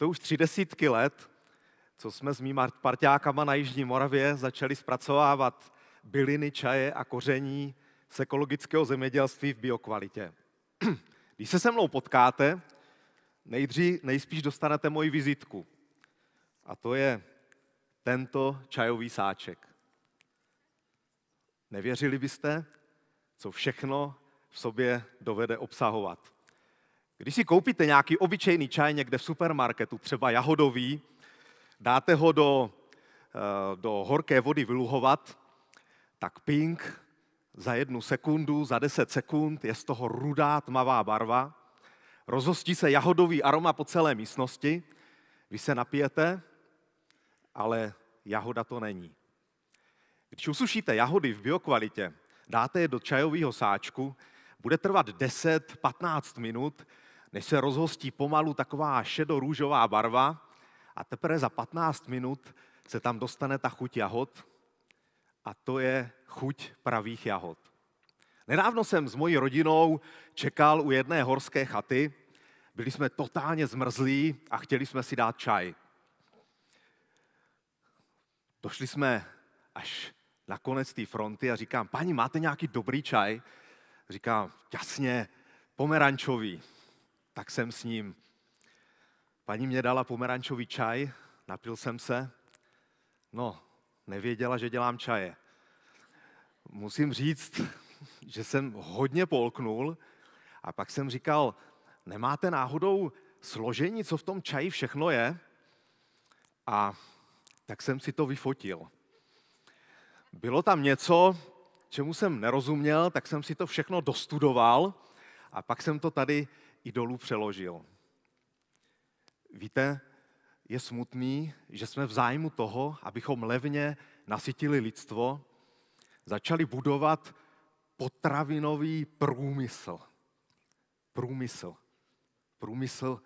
to už tři desítky let, co jsme s mýma parťákama na Jižní Moravě začali zpracovávat byliny, čaje a koření z ekologického zemědělství v biokvalitě. Když se se mnou potkáte, nejdří, nejspíš dostanete moji vizitku. A to je tento čajový sáček. Nevěřili byste, co všechno v sobě dovede obsahovat. Když si koupíte nějaký obyčejný čaj někde v supermarketu, třeba jahodový, dáte ho do, eh, do horké vody vyluhovat, tak pink za jednu sekundu, za deset sekund je z toho rudá tmavá barva, rozhostí se jahodový aroma po celé místnosti, vy se napijete, ale jahoda to není. Když usušíte jahody v biokvalitě, dáte je do čajového sáčku, bude trvat 10-15 minut, než se rozhostí pomalu taková šedorůžová barva a teprve za 15 minut se tam dostane ta chuť jahod a to je chuť pravých jahod. Nedávno jsem s mojí rodinou čekal u jedné horské chaty, byli jsme totálně zmrzlí a chtěli jsme si dát čaj. Došli jsme až na konec té fronty a říkám, paní, máte nějaký dobrý čaj? Říkám, jasně, pomerančový tak jsem s ním. Paní mě dala pomerančový čaj, napil jsem se. No, nevěděla, že dělám čaje. Musím říct, že jsem hodně polknul a pak jsem říkal, nemáte náhodou složení, co v tom čaji všechno je? A tak jsem si to vyfotil. Bylo tam něco, čemu jsem nerozuměl, tak jsem si to všechno dostudoval a pak jsem to tady idolů přeložil. Víte, je smutný, že jsme v zájmu toho, abychom levně nasytili lidstvo, začali budovat potravinový průmysl. Průmysl. Průmysl,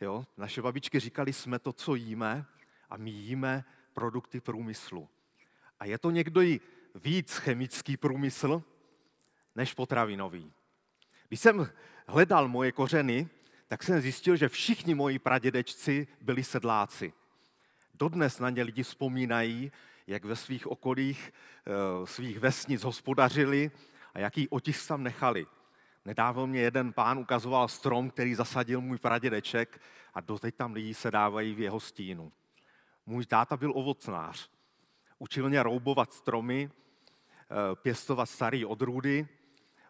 jo. Naše babičky říkali, jsme to, co jíme a my jíme produkty průmyslu. A je to někdo i víc chemický průmysl než potravinový. Když jsem hledal moje kořeny, tak jsem zjistil, že všichni moji pradědečci byli sedláci. Dodnes na ně lidi vzpomínají, jak ve svých okolích eh, svých vesnic hospodařili a jaký otisk tam nechali. Nedávno mě jeden pán ukazoval strom, který zasadil můj pradědeček a doteď tam lidi se dávají v jeho stínu. Můj táta byl ovocnář. Učil mě roubovat stromy, eh, pěstovat starý odrůdy.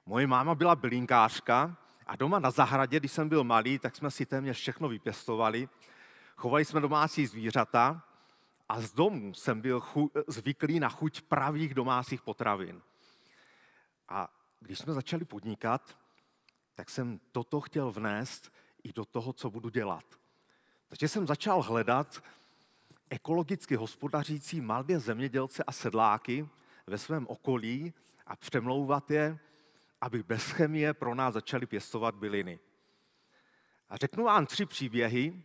Moje máma byla bylinkářka a doma na zahradě, když jsem byl malý, tak jsme si téměř všechno vypěstovali. Chovali jsme domácí zvířata a z domu jsem byl chu- zvyklý na chuť pravých domácích potravin. A když jsme začali podnikat, tak jsem toto chtěl vnést i do toho, co budu dělat. Takže jsem začal hledat ekologicky hospodařící malé zemědělce a sedláky ve svém okolí a přemlouvat je, aby bez chemie pro nás začaly pěstovat byliny. A řeknu vám tři příběhy,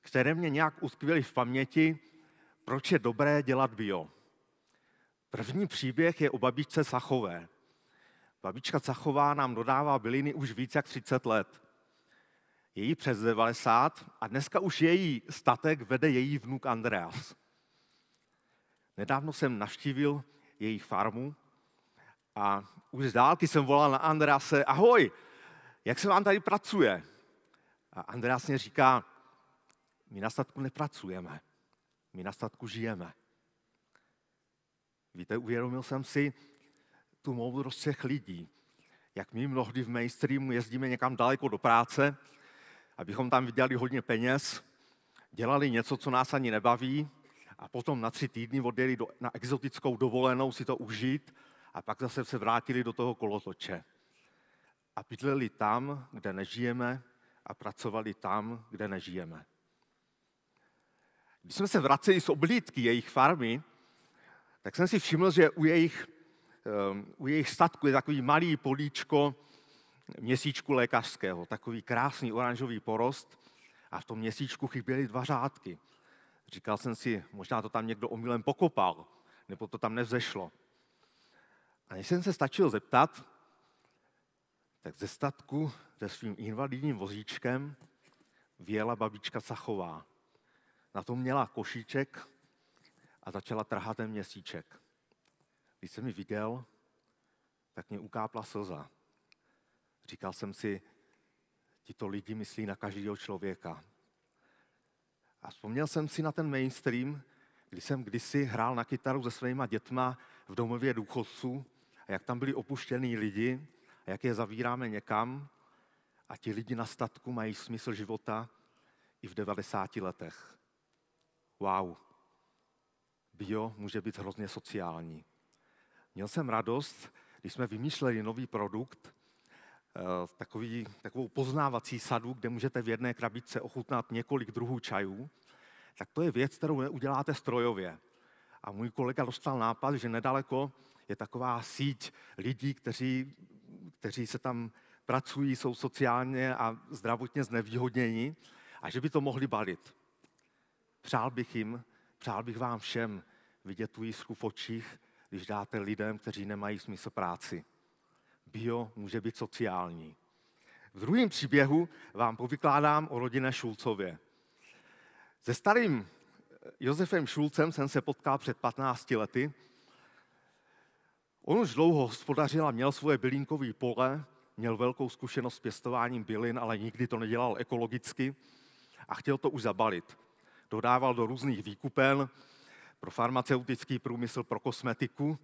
které mě nějak utkvěly v paměti, proč je dobré dělat bio. První příběh je o babičce Sachové. Babička Sachová nám dodává byliny už více jak 30 let. Její přes 90 a dneska už její statek vede její vnuk Andreas. Nedávno jsem navštívil jejich farmu a už z dálky jsem volal na Andrase, ahoj, jak se vám tady pracuje? A Andreas mě říká, my na statku nepracujeme, my na statku žijeme. Víte, uvědomil jsem si tu moudrost těch lidí, jak my mnohdy v mainstreamu jezdíme někam daleko do práce, abychom tam vydělali hodně peněz, dělali něco, co nás ani nebaví a potom na tři týdny odjeli do, na exotickou dovolenou si to užít a pak zase se vrátili do toho kolotoče. A bydleli tam, kde nežijeme a pracovali tam, kde nežijeme. Když jsme se vraceli z oblídky jejich farmy, tak jsem si všiml, že u jejich, um, u jejich statku je takový malý políčko měsíčku lékařského, takový krásný oranžový porost a v tom měsíčku chyběly dva řádky. Říkal jsem si, možná to tam někdo omylem pokopal, nebo to tam nevzešlo. A než jsem se stačil zeptat, tak ze statku se svým invalidním vozíčkem vyjela babička Sachová. Na tom měla košíček a začala trhat ten měsíček. Když jsem ji viděl, tak mě ukápla slza. Říkal jsem si, tito lidi myslí na každého člověka. A vzpomněl jsem si na ten mainstream, kdy jsem kdysi hrál na kytaru se svýma dětma v domově důchodců jak tam byli opuštění lidi a jak je zavíráme někam a ti lidi na statku mají smysl života i v 90 letech. Wow. Bio může být hrozně sociální. Měl jsem radost, když jsme vymýšleli nový produkt, eh, takový, takovou poznávací sadu, kde můžete v jedné krabičce ochutnat několik druhů čajů, tak to je věc, kterou uděláte strojově. A můj kolega dostal nápad, že nedaleko je taková síť lidí, kteří, kteří se tam pracují, jsou sociálně a zdravotně znevýhodněni a že by to mohli balit. Přál bych jim, přál bych vám všem vidět tu jiskru v očích, když dáte lidem, kteří nemají smysl práci. Bio může být sociální. V druhém příběhu vám povykládám o rodině Šulcově. Se starým Josefem Šulcem jsem se potkal před 15 lety On už dlouho hospodařil a měl svoje bylinkové pole, měl velkou zkušenost s pěstováním bylin, ale nikdy to nedělal ekologicky a chtěl to už zabalit. Dodával do různých výkupen pro farmaceutický průmysl, pro kosmetiku.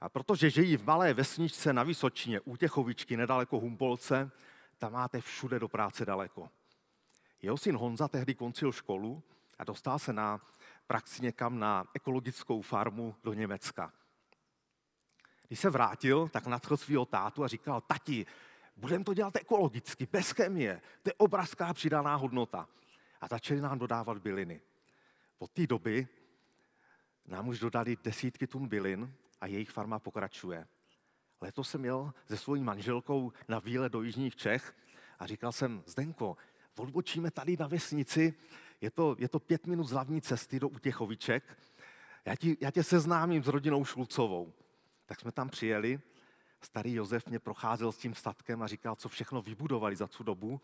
A protože žijí v malé vesničce na Vysočině, u Těchovičky, nedaleko Humpolce, tam máte všude do práce daleko. Jeho syn Honza tehdy koncil školu a dostal se na praxi někam na ekologickou farmu do Německa – když se vrátil, tak nadchl svého tátu a říkal, tati, budeme to dělat ekologicky, bez chemie, to je obrazká přidaná hodnota. A začali nám dodávat byliny. Od té doby nám už dodali desítky tun bylin a jejich farma pokračuje. Letos jsem jel se svojí manželkou na výlet do Jižních Čech a říkal jsem, Zdenko, odbočíme tady na vesnici, je to, je to pět minut z hlavní cesty do Utěchoviček, já, ti, já tě seznámím s rodinou Šulcovou tak jsme tam přijeli. Starý Josef mě procházel s tím statkem a říkal, co všechno vybudovali za tu dobu.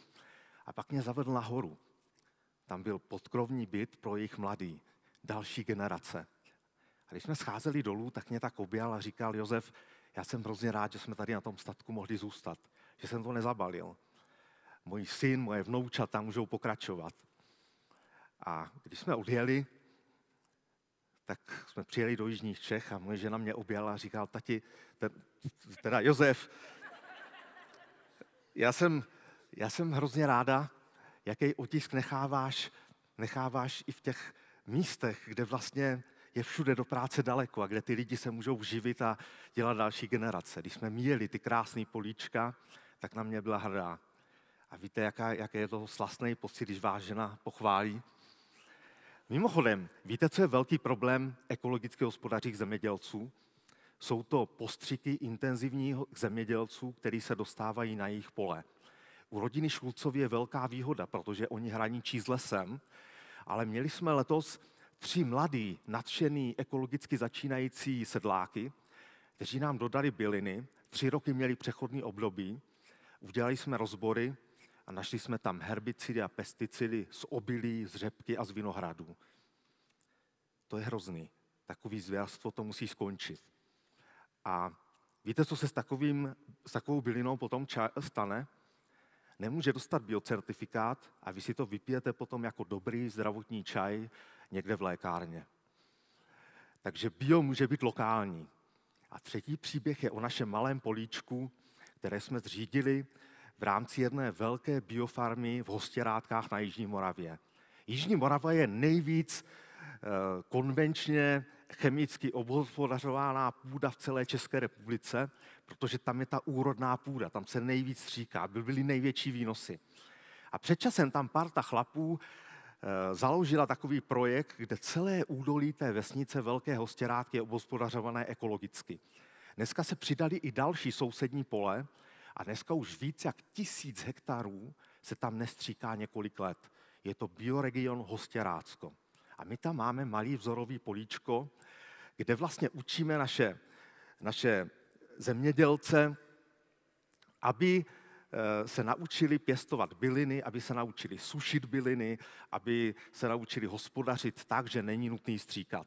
A pak mě zavedl nahoru. Tam byl podkrovní byt pro jejich mladý, další generace. A když jsme scházeli dolů, tak mě tak objal a říkal, Josef, já jsem hrozně rád, že jsme tady na tom statku mohli zůstat, že jsem to nezabalil. Můj syn, moje vnoučata můžou pokračovat. A když jsme odjeli, tak jsme přijeli do Jižních Čech a moje žena mě objala a říkal, tati, teda Josef, já jsem, já jsem hrozně ráda, jaký otisk necháváš, necháváš i v těch místech, kde vlastně je všude do práce daleko a kde ty lidi se můžou živit a dělat další generace. Když jsme míjeli ty krásné políčka, tak na mě byla hrdá. A víte, jaká, jak je to slastný pocit, když vás žena pochválí Mimochodem, víte, co je velký problém ekologicky hospodařích zemědělců? Jsou to postřiky intenzivních zemědělců, který se dostávají na jejich pole. U rodiny Šulcově je velká výhoda, protože oni hraničí s lesem, ale měli jsme letos tři mladý, nadšený, ekologicky začínající sedláky, kteří nám dodali byliny, tři roky měli přechodný období, udělali jsme rozbory a našli jsme tam herbicidy a pesticidy z obilí, z řepky a z vinohradů. To je hrozný. Takový zvěrstvo to musí skončit. A víte, co se s, takovým, s takovou bylinou potom ča- stane? Nemůže dostat biocertifikát a vy si to vypijete potom jako dobrý zdravotní čaj někde v lékárně. Takže bio může být lokální. A třetí příběh je o našem malém políčku, které jsme zřídili v rámci jedné velké biofarmy v Hostěrátkách na Jižní Moravě. Jižní Morava je nejvíc eh, konvenčně chemicky obhospodařována půda v celé České republice, protože tam je ta úrodná půda, tam se nejvíc říká, by byly největší výnosy. A předčasem tam tam parta chlapů eh, založila takový projekt, kde celé údolí té vesnice Velké Hostěrátky je obhospodařované ekologicky. Dneska se přidali i další sousední pole, a dneska už víc jak tisíc hektarů se tam nestříká několik let. Je to bioregion Hostěrácko. A my tam máme malý vzorový políčko, kde vlastně učíme naše, naše zemědělce, aby eh, se naučili pěstovat byliny, aby se naučili sušit byliny, aby se naučili hospodařit tak, že není nutný stříkat.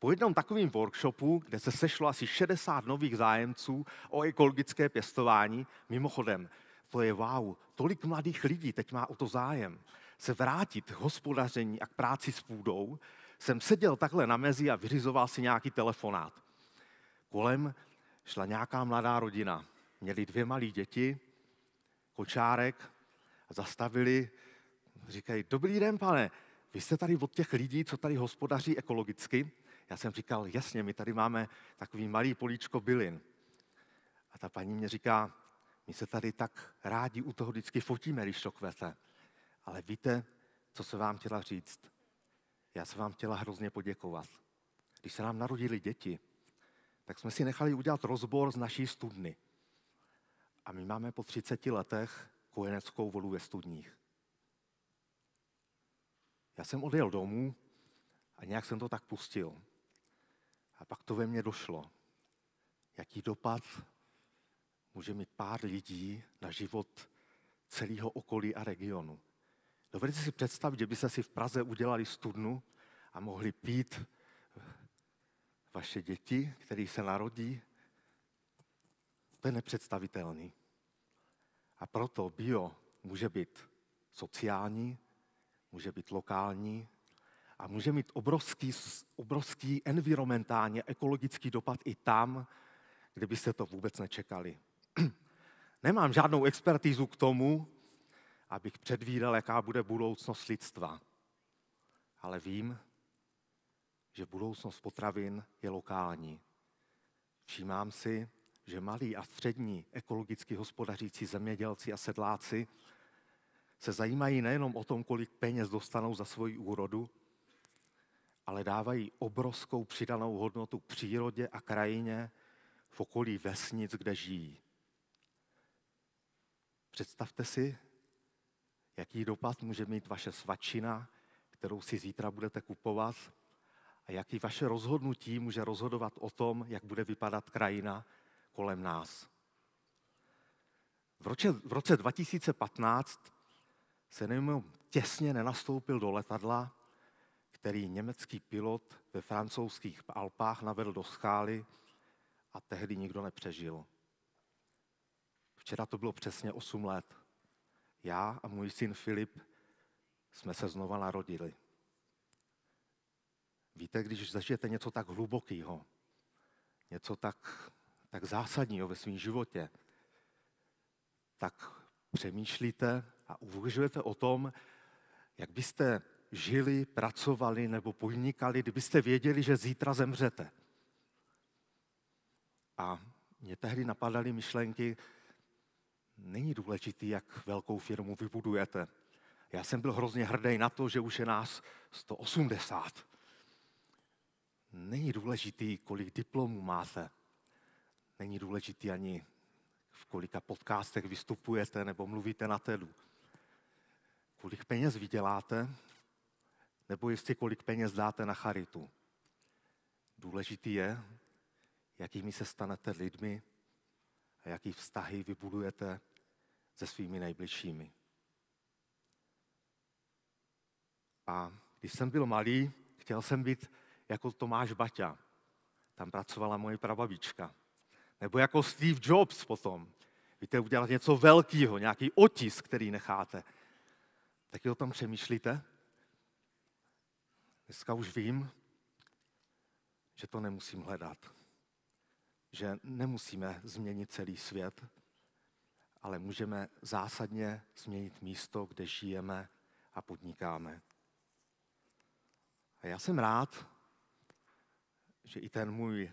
Po jednom takovém workshopu, kde se sešlo asi 60 nových zájemců o ekologické pěstování, mimochodem, to je wow, tolik mladých lidí teď má o to zájem, se vrátit k hospodaření a k práci s půdou, jsem seděl takhle na mezi a vyřizoval si nějaký telefonát. Kolem šla nějaká mladá rodina. Měli dvě malé děti, kočárek, a zastavili, říkají, dobrý den, pane, vy jste tady od těch lidí, co tady hospodaří ekologicky, já jsem říkal, jasně, my tady máme takový malý políčko bylin. A ta paní mě říká, my se tady tak rádi u toho vždycky fotíme, když to kvete. Ale víte, co se vám chtěla říct? Já se vám chtěla hrozně poděkovat. Když se nám narodili děti, tak jsme si nechali udělat rozbor z naší studny. A my máme po 30 letech kojeneckou vodu ve studních. Já jsem odjel domů a nějak jsem to tak pustil. A pak to ve mně došlo. Jaký dopad může mít pár lidí na život celého okolí a regionu. Dovedete si představit, že byste si v Praze udělali studnu a mohli pít vaše děti, které se narodí. To je nepředstavitelný. A proto bio může být sociální, může být lokální, a může mít obrovský, obrovský environmentálně ekologický dopad i tam, kde byste to vůbec nečekali. Nemám žádnou expertízu k tomu, abych předvídal, jaká bude budoucnost lidstva. Ale vím, že budoucnost potravin je lokální. Všímám si, že malí a střední ekologicky hospodařící zemědělci a sedláci se zajímají nejenom o tom, kolik peněz dostanou za svoji úrodu, ale dávají obrovskou přidanou hodnotu přírodě a krajině v okolí vesnic, kde žijí. Představte si, jaký dopad může mít vaše svačina, kterou si zítra budete kupovat, a jaký vaše rozhodnutí může rozhodovat o tom, jak bude vypadat krajina kolem nás. V roce, v roce 2015 se Nemo těsně nenastoupil do letadla, který německý pilot ve francouzských Alpách navedl do skály a tehdy nikdo nepřežil. Včera to bylo přesně 8 let. Já a můj syn Filip jsme se znova narodili. Víte, když zažijete něco tak hlubokého, něco tak, tak zásadního ve svém životě, tak přemýšlíte a uvažujete o tom, jak byste žili, pracovali nebo podnikali, kdybyste věděli, že zítra zemřete. A mě tehdy napadaly myšlenky, není důležitý, jak velkou firmu vybudujete. Já jsem byl hrozně hrdý na to, že už je nás 180. Není důležitý, kolik diplomů máte. Není důležitý ani, v kolika podcastech vystupujete nebo mluvíte na TEDu. Kolik peněz vyděláte nebo jestli kolik peněz dáte na charitu. Důležitý je, jakými se stanete lidmi a jaký vztahy vybudujete se svými nejbližšími. A když jsem byl malý, chtěl jsem být jako Tomáš Baťa. Tam pracovala moje prababička. Nebo jako Steve Jobs potom. Víte, udělat něco velkého, nějaký otisk, který necháte. Taky o tom přemýšlíte? Dneska už vím, že to nemusím hledat. Že nemusíme změnit celý svět, ale můžeme zásadně změnit místo, kde žijeme a podnikáme. A já jsem rád, že i ten můj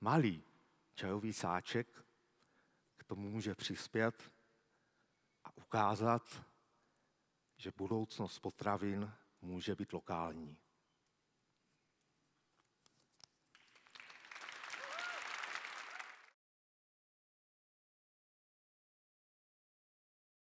malý čajový sáček k tomu může přispět a ukázat, že budoucnost potravin může být lokální.